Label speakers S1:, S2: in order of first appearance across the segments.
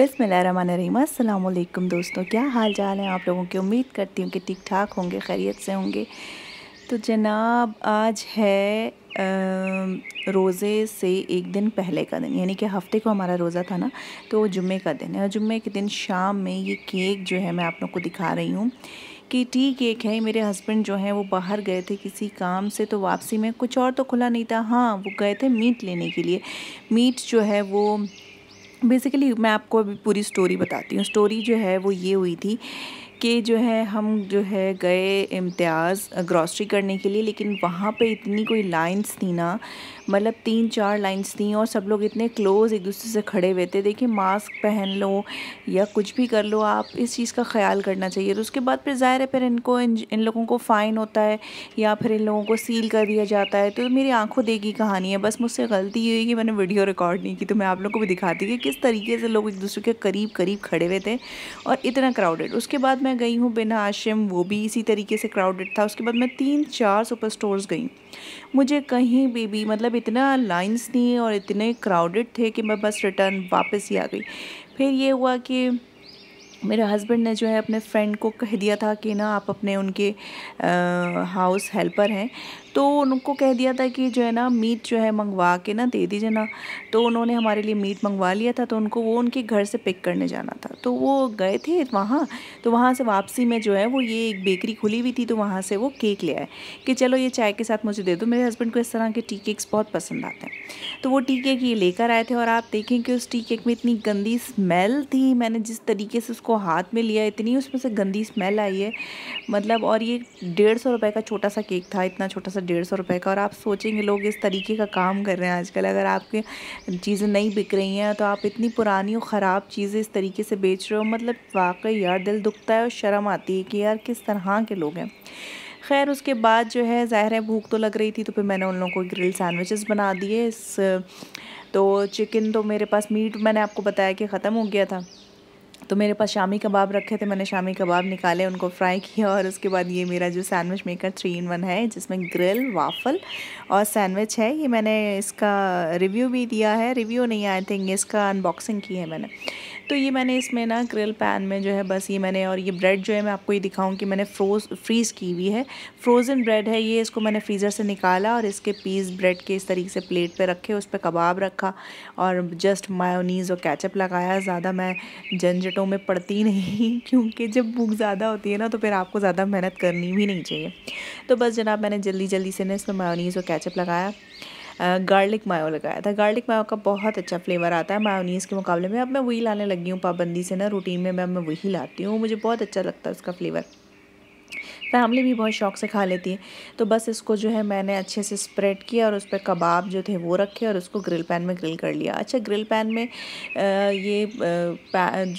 S1: अस्सलाम वालेकुम दोस्तों क्या हाल चाल हैं आप लोगों की उम्मीद करती हूँ कि ठीक ठाक होंगे खैरियत से होंगे तो जनाब आज है रोज़े से एक दिन पहले का दिन यानी कि हफ्ते को हमारा रोज़ा था ना तो वो जुम्मे का दिन है और जुम्मे के दिन शाम में ये केक जो है मैं आप लोग को दिखा रही हूँ कि टी केक है मेरे हस्बैंड जो हैं वो बाहर गए थे किसी काम से तो वापसी में कुछ और तो खुला नहीं था हाँ वो गए थे मीट लेने के लिए मीट जो है वो बेसिकली मैं आपको अभी पूरी स्टोरी बताती हूँ स्टोरी जो है वो ये हुई थी के जो है हम जो है गए इम्तियाज़ ग्रॉसरी करने के लिए लेकिन वहाँ पे इतनी कोई लाइंस थी ना मतलब तीन चार लाइंस थी और सब लोग इतने क्लोज़ एक दूसरे से खड़े हुए थे देखिए मास्क पहन लो या कुछ भी कर लो आप इस चीज़ का ख्याल करना चाहिए तो उसके बाद फिर ज़ाहिर है फिर इनको इन, इन लोगों को फ़ाइन होता है या फिर इन लोगों को सील कर दिया जाता है तो मेरी आँखों देगी कहानी है बस मुझसे गलती हुई कि मैंने वीडियो रिकॉर्ड नहीं की तो मैं आप लोगों को भी दिखाती कि किस तरीके से लोग एक दूसरे के करीब करीब खड़े हुए थे और इतना क्राउडेड उसके बाद मैं मैं गई हूँ बिना आशिम वो भी इसी तरीके से क्राउडेड था उसके बाद मैं तीन चार सुपर स्टोर्स गई मुझे कहीं भी भी मतलब इतना लाइन्स थी और इतने क्राउडेड थे कि मैं बस रिटर्न वापस ही आ गई फिर ये हुआ कि मेरे हस्बैंड ने जो है अपने फ्रेंड को कह दिया था कि ना आप अपने उनके आ, हाउस हेल्पर हैं तो उनको कह दिया था कि जो है ना मीट जो है मंगवा के ना दे दीजिए ना तो उन्होंने हमारे लिए मीट मंगवा लिया था तो उनको वो उनके घर से पिक करने जाना था तो वो गए थे वहाँ तो वहाँ से वापसी में जो है वो ये एक बेकरी खुली हुई थी तो वहाँ से वो केक ले आए कि चलो ये चाय के साथ मुझे दे दो मेरे हस्बैंड को इस तरह के टी केक्स बहुत पसंद आते हैं तो वो टी केक ये लेकर आए थे और आप देखें कि उस टी केक में इतनी गंदी स्मेल थी मैंने जिस तरीके से उसको इसको हाथ में लिया इतनी उसमें से गंदी स्मेल आई है मतलब और ये डेढ़ सौ रुपये का छोटा सा केक था इतना छोटा सा डेढ़ सौ रुपये का और आप सोचेंगे लोग इस तरीके का काम कर रहे हैं आजकल अगर आपके चीज़ें नहीं बिक रही हैं तो आप इतनी पुरानी और ख़राब चीज़ें इस तरीके से बेच रहे हो मतलब वाकई यार दिल दुखता है और शर्म आती है कि यार किस तरह के लोग हैं खैर उसके बाद जो है ज़ाहिर है भूख तो लग रही थी तो फिर मैंने उन लोगों को ग्रिल सैंडविचेस बना दिए इस तो चिकन तो मेरे पास मीट मैंने आपको बताया कि ख़त्म हो गया था तो मेरे पास शामी कबाब रखे थे मैंने शामी कबाब निकाले उनको फ्राई किया और उसके बाद ये मेरा जो sandwich maker three in one है जिसमें ग्रिल वाफल और सैंडविच है ये मैंने इसका रिव्यू भी दिया है रिव्यू नहीं आई थिंक इसका अनबॉक्सिंग की है मैंने तो ये मैंने इसमें ना ग्रिल पैन में जो है बस ये मैंने और ये ब्रेड जो है मैं आपको ये दिखाऊँ कि मैंने फ्रोज फ्रीज़ की हुई है फ्रोज़न ब्रेड है ये इसको मैंने फ्रीज़र से निकाला और इसके पीस ब्रेड के इस तरीके से प्लेट पे रखे उस पर कबाब रखा और जस्ट मायोनीज़ और कैचअप लगाया ज़्यादा मैं झंझटों में पड़ती नहीं क्योंकि जब भूख ज़्यादा होती है ना तो फिर आपको ज़्यादा मेहनत करनी भी नहीं चाहिए तो बस जनाब मैंने जल्दी जल्दी से ना इसमें मायोनीज़ और कैचअप लगाया गार्लिक मायो लगाया था गार्लिक मायो का बहुत अच्छा फ्लेवर आता है मायोनीस के मुकाबले में अब मैं वही लाने लगी हूँ पाबंदी से ना रूटीन में मैं वही लाती हूँ मुझे बहुत अच्छा लगता है उसका फ्लेवर फैमिली भी बहुत शौक से खा लेती है तो बस इसको जो है मैंने अच्छे से स्प्रेड किया और उस पर कबाब जो थे वो रखे और उसको ग्रिल पैन में ग्रिल कर लिया अच्छा ग्रिल पैन में ये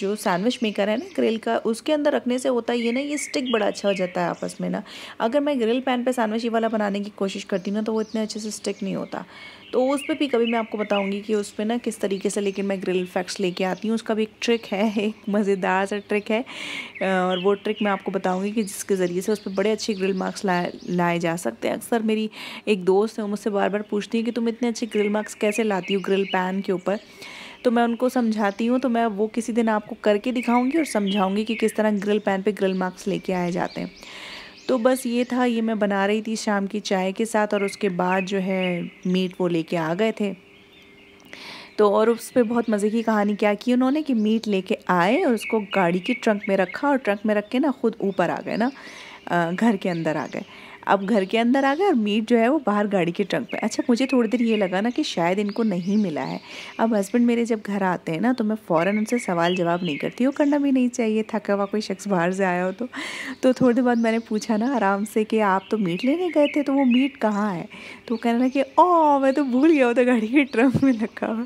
S1: जो सैंडविच मेकर है ना ग्रिल का उसके अंदर रखने से होता है ये ना ये स्टिक बड़ा अच्छा हो जाता है आपस में ना अगर मैं ग्रिल पैन पर सैंडविच ये वाला बनाने की कोशिश करती हूँ ना तो वो इतने अच्छे से स्टिक नहीं होता तो उस पर भी कभी मैं आपको बताऊंगी कि उस पर ना किस तरीके से लेकिन मैं ग्रिल फैक्ट्स लेके आती हूँ उसका भी एक ट्रिक है एक मज़ेदार सा ट्रिक है और वो ट्रिक मैं आपको बताऊँगी कि जिसके ज़रिए से उस पर बड़े अच्छे ग्रिल मार्क्स लाए लाए जा सकते हैं अक्सर मेरी एक दोस्त है वो मुझसे बार बार पूछती है कि तुम इतने अच्छे ग्रिल मार्क्स कैसे लाती हो ग्रिल पैन के ऊपर तो मैं उनको समझाती हूँ तो मैं वो किसी दिन आपको करके दिखाऊंगी और समझाऊंगी कि किस तरह ग्रिल पैन पे ग्रिल मार्क्स लेके आए जाते हैं तो बस ये था ये मैं बना रही थी शाम की चाय के साथ और उसके बाद जो है मीट वो लेके आ गए थे तो और उस पर बहुत मज़े की कहानी क्या की उन्होंने कि मीट लेके आए और उसको गाड़ी के ट्रंक में रखा और ट्रंक में रख के ना ख़ुद ऊपर आ गए ना घर के अंदर आ गए अब घर के अंदर आ गए और मीट जो है वो बाहर गाड़ी के ट्रंक पे अच्छा मुझे थोड़ी देर ये लगा ना कि शायद इनको नहीं मिला है अब हस्बैंड मेरे जब घर आते हैं ना तो मैं फ़ौर उनसे सवाल जवाब नहीं करती वो करना भी नहीं चाहिए थका हुआ कोई शख्स बाहर से आया हो तो तो थोड़ी देर बाद मैंने पूछा ना आराम से कि आप तो मीट लेने गए थे तो वो मीट कहाँ है तो कह रहा कि ओ मैं तो भूल गया हो तो गाड़ी के ट्रंक में रखा हुआ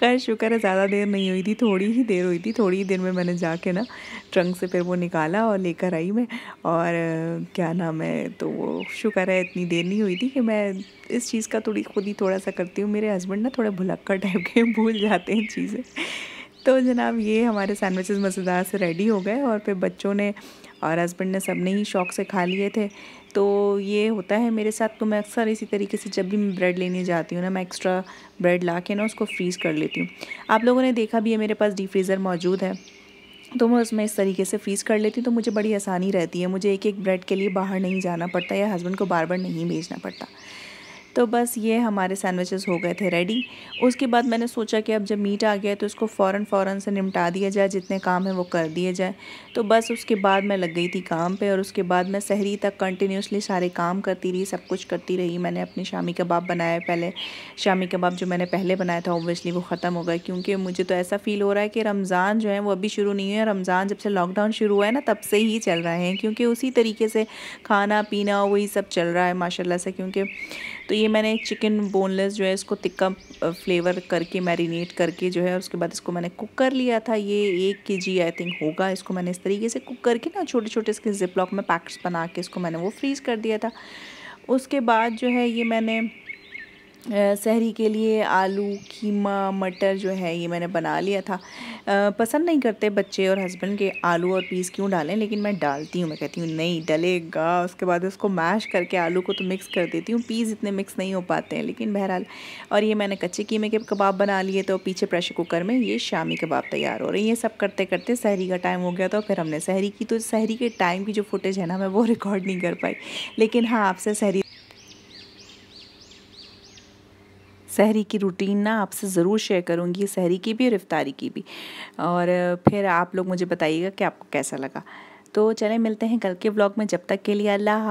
S1: खैर शुक्र है ज़्यादा देर नहीं हुई थी थोड़ी ही देर हुई थी थोड़ी ही देर में मैंने जाके ना ट्रंक से फिर वो निकाला और लेकर आई मैं और क्या नाम है तो वो शुक्र है इतनी देर नहीं हुई थी कि मैं इस चीज़ का थोड़ी खुद ही थोड़ा सा करती हूँ मेरे हस्बैंड ना थोड़ा भुलक्का टाइप के भूल जाते हैं चीज़ें तो जनाब ये हमारे सैंडविचेस मज़ेदार से रेडी हो गए और फिर बच्चों ने और हस्बैंड ने सब ने ही शौक से खा लिए थे तो ये होता है मेरे साथ तो मैं अक्सर इसी तरीके से जब भी मैं ब्रेड लेने जाती हूँ ना मैं एक्स्ट्रा ब्रेड ला के ना उसको फ्रीज़ कर लेती हूँ आप लोगों ने देखा भी है मेरे पास डी फ्रीज़र मौजूद है तो मैं उसमें इस तरीके से फ्रीज़ कर लेती हूँ तो मुझे बड़ी आसानी रहती है मुझे एक एक ब्रेड के लिए बाहर नहीं जाना पड़ता या हस्बैंड को बार बार नहीं भेजना पड़ता तो बस ये हमारे सैंडविचेस हो गए थे रेडी उसके बाद मैंने सोचा कि अब जब मीट आ गया तो इसको फ़ौर फ़ौर से निपटा दिया जाए जितने काम हैं वो कर दिए जाए तो बस उसके बाद मैं लग गई थी काम पे और उसके बाद मैं शहरी तक कंटिन्यूसली सारे काम करती रही सब कुछ करती रही मैंने अपने शामी कबाब बनाया पहले शामी कबाब जो मैंने पहले बनाया था ओबियसली वो ख़त्म हो गया क्योंकि मुझे तो ऐसा फ़ील हो रहा है कि रमज़ान जो है वो अभी शुरू नहीं है रमज़ान जब से लॉकडाउन शुरू हुआ है ना तब से ही चल रहे हैं क्योंकि उसी तरीके से खाना पीना वही सब चल रहा है माशाल्लाह से क्योंकि तो ये मैंने चिकन बोनलेस जो है इसको तिक्का फ्लेवर करके मैरिनेट करके जो है उसके बाद इसको मैंने कुक कर लिया था ये एक के जी आई थिंक होगा इसको मैंने इस तरीके से कुक करके ना छोटे छोटे इसके जिप लॉक में पैकेट्स बना के इसको मैंने वो फ्रीज़ कर दिया था उसके बाद जो है ये मैंने सहरी के लिए आलू कीमा मटर जो है ये मैंने बना लिया था पसंद नहीं करते बच्चे और हस्बैंड के आलू और पीस क्यों डालें लेकिन मैं डालती हूँ मैं कहती हूँ नहीं डलेगा उसके बाद उसको मैश करके आलू को तो मिक्स कर देती हूँ पीस इतने मिक्स नहीं हो पाते हैं लेकिन बहरहाल और ये मैंने कच्चे कीमे के कबाब बना लिए तो पीछे प्रेशर कुकर में ये शामी कबाब तैयार हो रहे हैं ये सब करते करते सहरी का टाइम हो गया था फिर हमने सहरी की तो सहरी के टाइम की जो फुटेज है ना मैं वो रिकॉर्ड नहीं कर पाई लेकिन हाँ आपसे सहरी सहरी की रूटीन ना आपसे ज़रूर शेयर करूँगी सहरी की भी और इफ्तारी की भी और फिर आप लोग मुझे बताइएगा कि आपको कैसा लगा तो चले मिलते हैं कल के ब्लॉग में जब तक के लिए अल्लाह